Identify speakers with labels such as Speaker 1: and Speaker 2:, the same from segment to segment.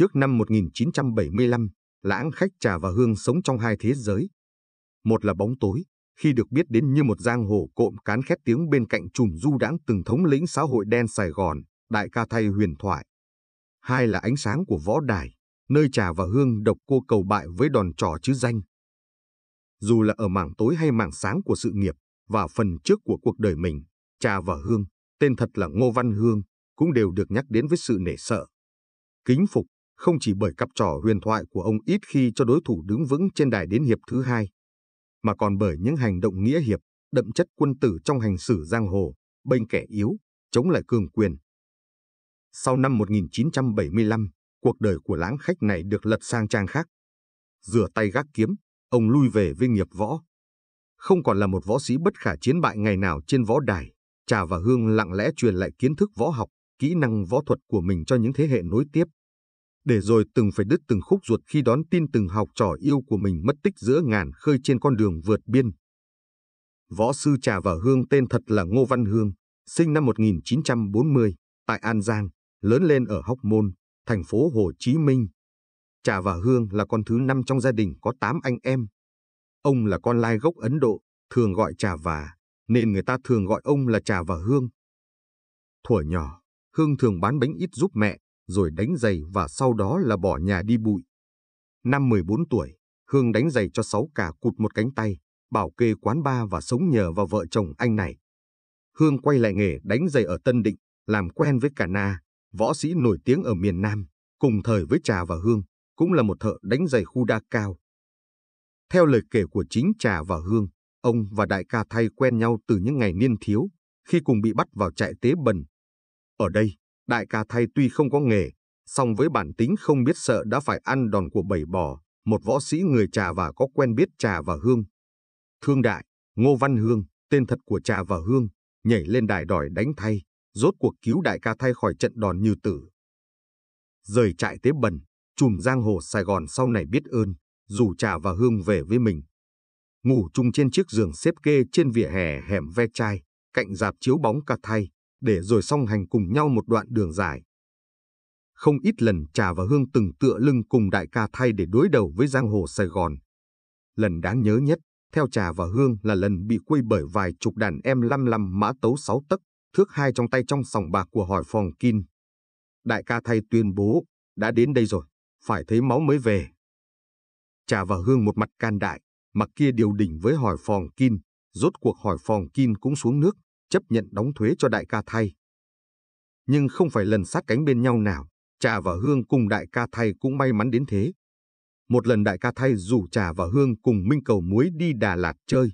Speaker 1: Trước năm 1975, lãng khách trà và hương sống trong hai thế giới. Một là bóng tối, khi được biết đến như một giang hồ cộm cán khét tiếng bên cạnh chùm du đãng từng thống lĩnh xã hội đen Sài Gòn, đại ca thay huyền thoại. Hai là ánh sáng của võ đài, nơi trà và hương độc cô cầu bại với đòn trò chứ danh. Dù là ở mảng tối hay mảng sáng của sự nghiệp và phần trước của cuộc đời mình, trà và hương, tên thật là Ngô Văn Hương, cũng đều được nhắc đến với sự nể sợ, kính phục không chỉ bởi cặp trò huyền thoại của ông ít khi cho đối thủ đứng vững trên đài đến hiệp thứ hai, mà còn bởi những hành động nghĩa hiệp, đậm chất quân tử trong hành xử giang hồ, bênh kẻ yếu, chống lại cường quyền. Sau năm 1975, cuộc đời của lãng khách này được lật sang trang khác. Rửa tay gác kiếm, ông lui về với nghiệp võ. Không còn là một võ sĩ bất khả chiến bại ngày nào trên võ đài, Trà và Hương lặng lẽ truyền lại kiến thức võ học, kỹ năng võ thuật của mình cho những thế hệ nối tiếp để rồi từng phải đứt từng khúc ruột khi đón tin từng học trò yêu của mình mất tích giữa ngàn khơi trên con đường vượt biên. Võ sư Trà và Hương tên thật là Ngô Văn Hương, sinh năm 1940, tại An Giang, lớn lên ở Hóc Môn, thành phố Hồ Chí Minh. Trà và Hương là con thứ năm trong gia đình có tám anh em. Ông là con lai gốc Ấn Độ, thường gọi Trà và, nên người ta thường gọi ông là Trà và Hương. Thuở nhỏ, Hương thường bán bánh ít giúp mẹ, rồi đánh giày và sau đó là bỏ nhà đi bụi. Năm 14 tuổi, Hương đánh giày cho sáu cả cụt một cánh tay, bảo kê quán ba và sống nhờ vào vợ chồng anh này. Hương quay lại nghề đánh giày ở Tân Định, làm quen với cả Na, võ sĩ nổi tiếng ở miền Nam, cùng thời với Trà và Hương, cũng là một thợ đánh giày khu đa cao. Theo lời kể của chính Trà và Hương, ông và đại ca thay quen nhau từ những ngày niên thiếu, khi cùng bị bắt vào trại tế bần. Ở đây, Đại ca thay tuy không có nghề, song với bản tính không biết sợ đã phải ăn đòn của bầy bò, một võ sĩ người trà và có quen biết trà và hương. Thương đại, Ngô Văn Hương, tên thật của trà và hương, nhảy lên đài đòi đánh thay, rốt cuộc cứu đại ca thay khỏi trận đòn như tử. Rời trại tế bần, chùm giang hồ Sài Gòn sau này biết ơn, dù trà và hương về với mình. Ngủ chung trên chiếc giường xếp kê trên vỉa hè hẻm ve chai, cạnh dạp chiếu bóng ca thay, để rồi song hành cùng nhau một đoạn đường dài. Không ít lần Trà và Hương từng tựa lưng cùng đại ca thay để đối đầu với giang hồ Sài Gòn. Lần đáng nhớ nhất, theo Trà và Hương là lần bị quây bởi vài chục đàn em lăm lăm mã tấu sáu tấc, thước hai trong tay trong sòng bạc của hỏi phòng kin. Đại ca thay tuyên bố, đã đến đây rồi, phải thấy máu mới về. Trà và Hương một mặt can đại, mặt kia điều đỉnh với hỏi phòng kin, rốt cuộc hỏi phòng kin cũng xuống nước, chấp nhận đóng thuế cho đại ca thay. Nhưng không phải lần sát cánh bên nhau nào, Trà và Hương cùng đại ca thay cũng may mắn đến thế. Một lần đại ca thay rủ Trà và Hương cùng Minh Cầu Muối đi Đà Lạt chơi.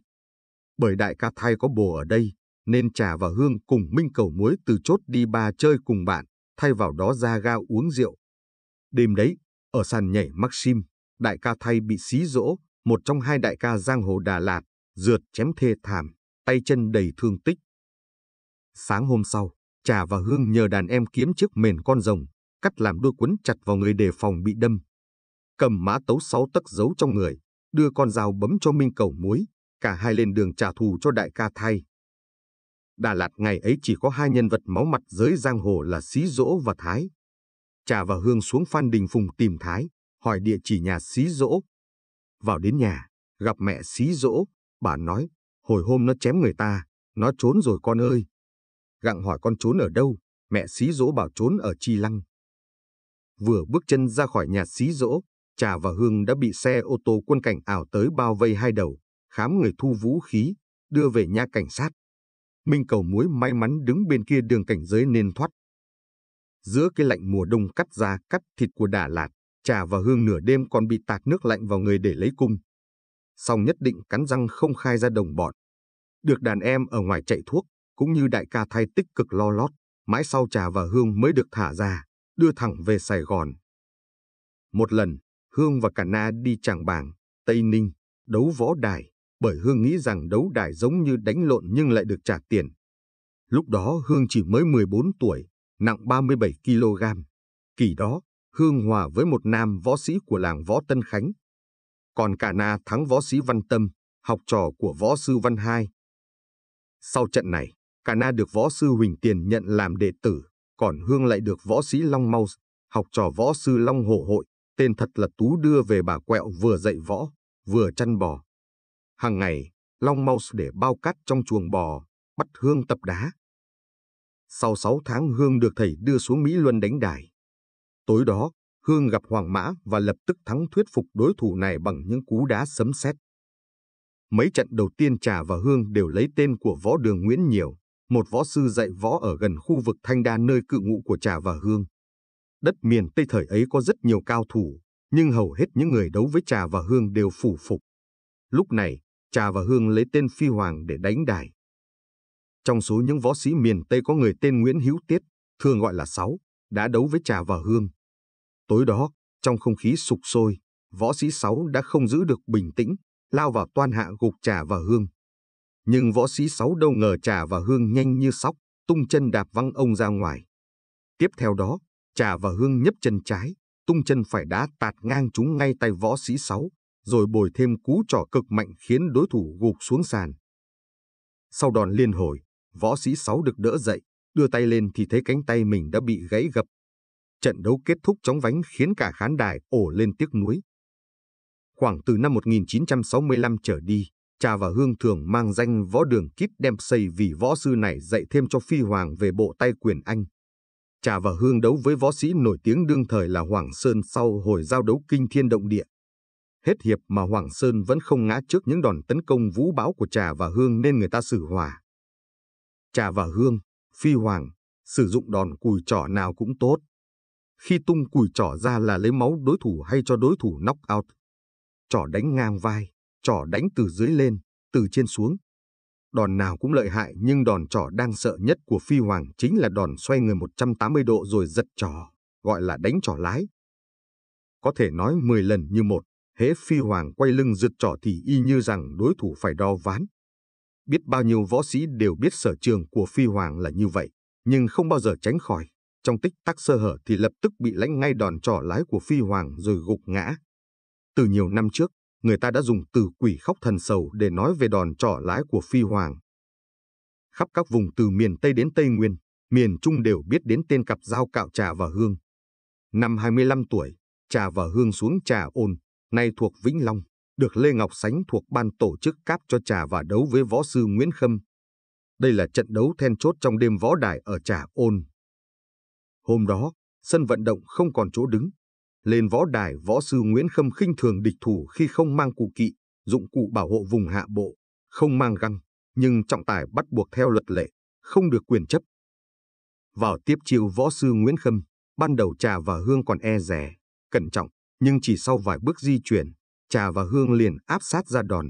Speaker 1: Bởi đại ca thay có bồ ở đây, nên Trà và Hương cùng Minh Cầu Muối từ chốt đi ba chơi cùng bạn, thay vào đó ra ga uống rượu. Đêm đấy, ở sàn nhảy Maxim, đại ca thay bị xí dỗ, một trong hai đại ca giang hồ Đà Lạt, rượt chém thê thảm, tay chân đầy thương tích. Sáng hôm sau, Trà và Hương nhờ đàn em kiếm chiếc mền con rồng, cắt làm đôi quấn chặt vào người để phòng bị đâm. Cầm mã tấu sáu tấc giấu trong người, đưa con dao bấm cho Minh cầu muối, cả hai lên đường trả thù cho đại ca thay. Đà Lạt ngày ấy chỉ có hai nhân vật máu mặt giới giang hồ là Xí Dỗ và Thái. Trà và Hương xuống Phan Đình Phùng tìm Thái, hỏi địa chỉ nhà Xí Dỗ. Vào đến nhà, gặp mẹ Xí Dỗ, bà nói, hồi hôm nó chém người ta, nó trốn rồi con ơi gặng hỏi con trốn ở đâu, mẹ xí dỗ bảo trốn ở Chi Lăng. Vừa bước chân ra khỏi nhà xí dỗ, Trà và Hương đã bị xe ô tô quân cảnh ảo tới bao vây hai đầu, khám người thu vũ khí, đưa về nhà cảnh sát. Minh cầu muối may mắn đứng bên kia đường cảnh giới nên thoát. Giữa cái lạnh mùa đông cắt da cắt thịt của Đà Lạt, Trà và Hương nửa đêm còn bị tạt nước lạnh vào người để lấy cung. Song nhất định cắn răng không khai ra đồng bọn. Được đàn em ở ngoài chạy thuốc, cũng như đại ca thay tích cực lo lót, mãi sau trà và Hương mới được thả ra, đưa thẳng về Sài Gòn. Một lần, Hương và cả Na đi Tràng Bàng, Tây Ninh, đấu võ đài, bởi Hương nghĩ rằng đấu đài giống như đánh lộn nhưng lại được trả tiền. Lúc đó Hương chỉ mới 14 tuổi, nặng 37 kg. Kỳ đó, Hương hòa với một nam võ sĩ của làng võ Tân Khánh. Còn cả Na thắng võ sĩ Văn Tâm, học trò của võ sư Văn Hai. Sau trận này, Cả Na được võ sư Huỳnh Tiền nhận làm đệ tử, còn Hương lại được võ sĩ Long Mau, học trò võ sư Long Hổ Hội, tên thật là Tú đưa về bà Quẹo vừa dạy võ, vừa chăn bò. Hàng ngày, Long Mau để bao cát trong chuồng bò, bắt Hương tập đá. Sau 6 tháng Hương được thầy đưa xuống Mỹ Luân đánh đài. Tối đó, Hương gặp Hoàng Mã và lập tức thắng thuyết phục đối thủ này bằng những cú đá sấm sét. Mấy trận đầu tiên Trà và Hương đều lấy tên của võ đường Nguyễn nhiều, một võ sư dạy võ ở gần khu vực Thanh Đa nơi cự ngụ của Trà và Hương. Đất miền Tây thời ấy có rất nhiều cao thủ, nhưng hầu hết những người đấu với Trà và Hương đều phủ phục. Lúc này, Trà và Hương lấy tên Phi Hoàng để đánh đài. Trong số những võ sĩ miền Tây có người tên Nguyễn Hữu Tiết, thường gọi là Sáu, đã đấu với Trà và Hương. Tối đó, trong không khí sục sôi, võ sĩ Sáu đã không giữ được bình tĩnh, lao vào toan hạ gục Trà và Hương. Nhưng võ sĩ sáu đâu ngờ trà và hương nhanh như sóc, tung chân đạp văng ông ra ngoài. Tiếp theo đó, trà và hương nhấp chân trái, tung chân phải đá tạt ngang chúng ngay tay võ sĩ sáu, rồi bồi thêm cú trỏ cực mạnh khiến đối thủ gục xuống sàn. Sau đòn liên hồi, võ sĩ sáu được đỡ dậy, đưa tay lên thì thấy cánh tay mình đã bị gãy gập. Trận đấu kết thúc chóng vánh khiến cả khán đài ổ lên tiếc nuối. Khoảng từ năm 1965 trở đi, Cha và Hương thường mang danh võ đường kíp đem xây vì võ sư này dạy thêm cho Phi Hoàng về bộ tay quyền Anh. Cha và Hương đấu với võ sĩ nổi tiếng đương thời là Hoàng Sơn sau hồi giao đấu kinh thiên động địa. Hết hiệp mà Hoàng Sơn vẫn không ngã trước những đòn tấn công vũ bão của Trà và Hương nên người ta xử hòa. Trà và Hương, Phi Hoàng, sử dụng đòn cùi trỏ nào cũng tốt. Khi tung cùi trỏ ra là lấy máu đối thủ hay cho đối thủ knock out. Trỏ đánh ngang vai, trỏ đánh từ dưới lên, từ trên xuống. Đòn nào cũng lợi hại nhưng đòn trỏ đang sợ nhất của phi hoàng chính là đòn xoay người 180 độ rồi giật trỏ, gọi là đánh trỏ lái. Có thể nói 10 lần như một, hễ phi hoàng quay lưng giật trỏ thì y như rằng đối thủ phải đo ván. Biết bao nhiêu võ sĩ đều biết sở trường của phi hoàng là như vậy, nhưng không bao giờ tránh khỏi. Trong tích tắc sơ hở thì lập tức bị lãnh ngay đòn trỏ lái của phi hoàng rồi gục ngã. Từ nhiều năm trước, người ta đã dùng từ quỷ khóc thần sầu để nói về đòn trỏ lãi của Phi Hoàng. Khắp các vùng từ miền Tây đến Tây Nguyên, miền Trung đều biết đến tên cặp dao cạo Trà và Hương. Năm 25 tuổi, Trà và Hương xuống Trà Ôn, nay thuộc Vĩnh Long, được Lê Ngọc Sánh thuộc ban tổ chức cáp cho Trà và đấu với võ sư Nguyễn Khâm. Đây là trận đấu then chốt trong đêm võ đài ở Trà Ôn. Hôm đó, sân vận động không còn chỗ đứng, lên võ đài võ sư Nguyễn Khâm khinh thường địch thủ khi không mang cụ kỵ, dụng cụ bảo hộ vùng hạ bộ, không mang găng, nhưng trọng tài bắt buộc theo luật lệ, không được quyền chấp. Vào tiếp chiêu võ sư Nguyễn Khâm, ban đầu Trà và Hương còn e rè, cẩn trọng, nhưng chỉ sau vài bước di chuyển, Trà và Hương liền áp sát ra đòn.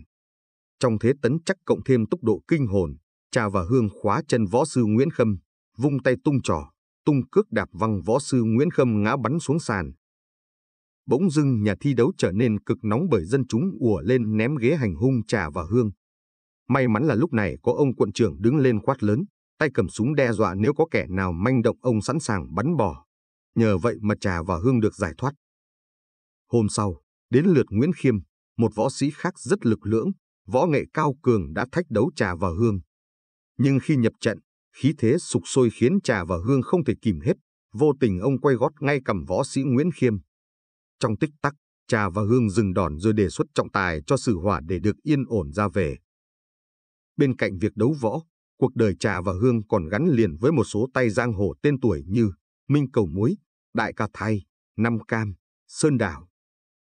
Speaker 1: Trong thế tấn chắc cộng thêm tốc độ kinh hồn, Trà và Hương khóa chân võ sư Nguyễn Khâm, vung tay tung trò, tung cước đạp văng võ sư Nguyễn Khâm ngã bắn xuống sàn, bỗng dưng nhà thi đấu trở nên cực nóng bởi dân chúng ùa lên ném ghế hành hung trà và hương. May mắn là lúc này có ông quận trưởng đứng lên quát lớn, tay cầm súng đe dọa nếu có kẻ nào manh động ông sẵn sàng bắn bỏ. Nhờ vậy mà trà và hương được giải thoát. Hôm sau, đến lượt Nguyễn Khiêm, một võ sĩ khác rất lực lưỡng, võ nghệ cao cường đã thách đấu trà và hương. Nhưng khi nhập trận, khí thế sục sôi khiến trà và hương không thể kìm hết, vô tình ông quay gót ngay cầm võ sĩ Nguyễn Khiêm, trong tích tắc, Trà và Hương dừng đòn rồi đề xuất trọng tài cho xử hỏa để được yên ổn ra về. Bên cạnh việc đấu võ, cuộc đời Trà và Hương còn gắn liền với một số tay giang hồ tên tuổi như Minh Cầu Muối, Đại Ca Thay, Năm Cam, Sơn Đảo.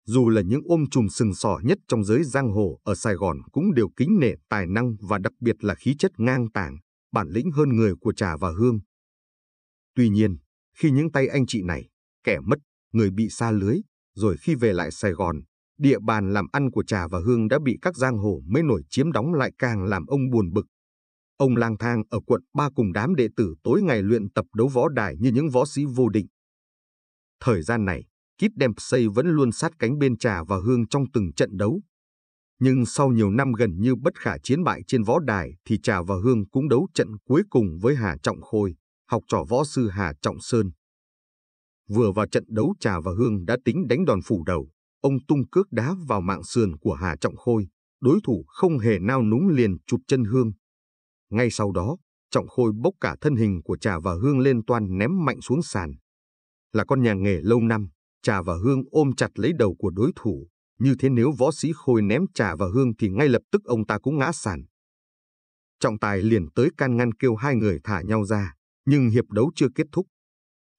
Speaker 1: Dù là những ôm chùm sừng sỏ nhất trong giới giang hồ ở Sài Gòn cũng đều kính nể tài năng và đặc biệt là khí chất ngang tàng, bản lĩnh hơn người của Trà và Hương. Tuy nhiên, khi những tay anh chị này, kẻ mất, người bị xa lưới, rồi khi về lại Sài Gòn, địa bàn làm ăn của Trà và Hương đã bị các giang hồ mới nổi chiếm đóng lại càng làm ông buồn bực. Ông lang thang ở quận ba cùng đám đệ tử tối ngày luyện tập đấu võ đài như những võ sĩ vô định. Thời gian này, Kit Dempsey vẫn luôn sát cánh bên Trà và Hương trong từng trận đấu. Nhưng sau nhiều năm gần như bất khả chiến bại trên võ đài thì Trà và Hương cũng đấu trận cuối cùng với Hà Trọng Khôi, học trò võ sư Hà Trọng Sơn vừa vào trận đấu Trà và Hương đã tính đánh đòn phủ đầu. Ông tung cước đá vào mạng sườn của Hà Trọng Khôi, đối thủ không hề nao núng liền chụp chân Hương. Ngay sau đó, Trọng Khôi bốc cả thân hình của Trà và Hương lên toan ném mạnh xuống sàn. Là con nhà nghề lâu năm, Trà và Hương ôm chặt lấy đầu của đối thủ. Như thế nếu võ sĩ Khôi ném Trà và Hương thì ngay lập tức ông ta cũng ngã sàn. Trọng tài liền tới can ngăn kêu hai người thả nhau ra, nhưng hiệp đấu chưa kết thúc.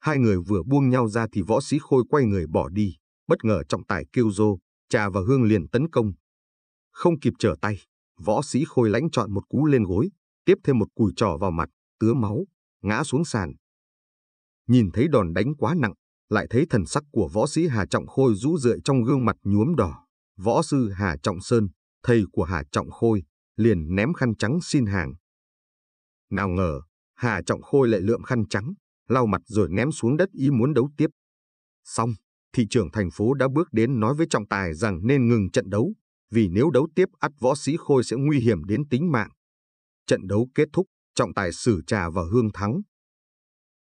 Speaker 1: Hai người vừa buông nhau ra thì võ sĩ khôi quay người bỏ đi. Bất ngờ trọng tài kêu rô, trà và hương liền tấn công. Không kịp trở tay, võ sĩ khôi lãnh chọn một cú lên gối, tiếp thêm một cùi trỏ vào mặt, tứa máu, ngã xuống sàn. Nhìn thấy đòn đánh quá nặng, lại thấy thần sắc của võ sĩ Hà Trọng Khôi rũ rượi trong gương mặt nhuốm đỏ. Võ sư Hà Trọng Sơn, thầy của Hà Trọng Khôi, liền ném khăn trắng xin hàng. Nào ngờ, Hà Trọng Khôi lại lượm khăn trắng, lau mặt rồi ném xuống đất ý muốn đấu tiếp. Xong, thị trưởng thành phố đã bước đến nói với trọng tài rằng nên ngừng trận đấu, vì nếu đấu tiếp ắt võ sĩ Khôi sẽ nguy hiểm đến tính mạng. Trận đấu kết thúc, trọng tài xử trà và Hương thắng.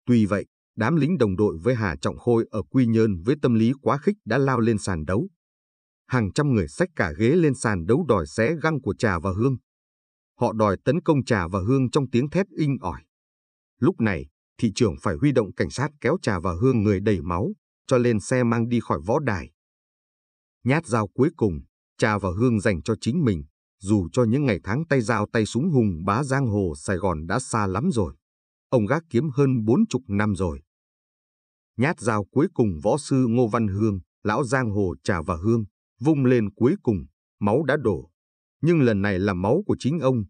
Speaker 1: Tuy vậy, đám lính đồng đội với Hà Trọng Khôi ở Quy Nhơn với tâm lý quá khích đã lao lên sàn đấu. Hàng trăm người xách cả ghế lên sàn đấu đòi xé găng của Trà và Hương. Họ đòi tấn công Trà và Hương trong tiếng thét inh ỏi. Lúc này, thị trưởng phải huy động cảnh sát kéo trà và hương người đầy máu, cho lên xe mang đi khỏi võ đài. Nhát dao cuối cùng, trà và hương dành cho chính mình, dù cho những ngày tháng tay dao tay súng hùng bá giang hồ Sài Gòn đã xa lắm rồi. Ông gác kiếm hơn bốn chục năm rồi. Nhát dao cuối cùng võ sư Ngô Văn Hương, lão giang hồ trà và hương, vung lên cuối cùng, máu đã đổ. Nhưng lần này là máu của chính ông.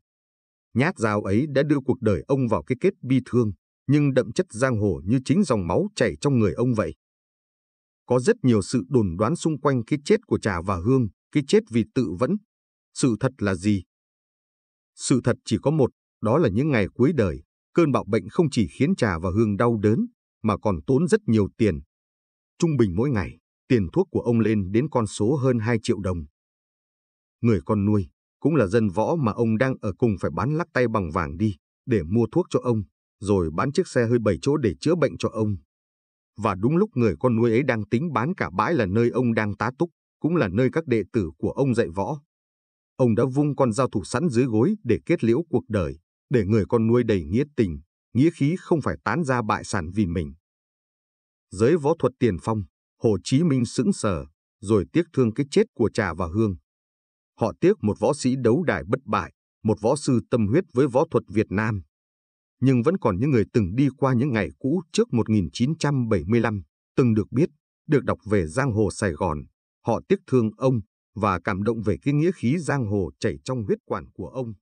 Speaker 1: Nhát dao ấy đã đưa cuộc đời ông vào cái kết bi thương, nhưng đậm chất giang hồ như chính dòng máu chảy trong người ông vậy. Có rất nhiều sự đồn đoán xung quanh cái chết của Trà và Hương, cái chết vì tự vẫn. Sự thật là gì? Sự thật chỉ có một, đó là những ngày cuối đời, cơn bạo bệnh không chỉ khiến Trà và Hương đau đớn, mà còn tốn rất nhiều tiền. Trung bình mỗi ngày, tiền thuốc của ông lên đến con số hơn 2 triệu đồng. Người con nuôi, cũng là dân võ mà ông đang ở cùng phải bán lắc tay bằng vàng đi, để mua thuốc cho ông rồi bán chiếc xe hơi bảy chỗ để chữa bệnh cho ông. Và đúng lúc người con nuôi ấy đang tính bán cả bãi là nơi ông đang tá túc, cũng là nơi các đệ tử của ông dạy võ. Ông đã vung con dao thủ sẵn dưới gối để kết liễu cuộc đời, để người con nuôi đầy nghĩa tình, nghĩa khí không phải tán ra bại sản vì mình. Giới võ thuật tiền phong, Hồ Chí Minh sững sờ, rồi tiếc thương cái chết của Trà và Hương. Họ tiếc một võ sĩ đấu đài bất bại, một võ sư tâm huyết với võ thuật Việt Nam, nhưng vẫn còn những người từng đi qua những ngày cũ trước 1975, từng được biết, được đọc về giang hồ Sài Gòn. Họ tiếc thương ông và cảm động về cái nghĩa khí giang hồ chảy trong huyết quản của ông.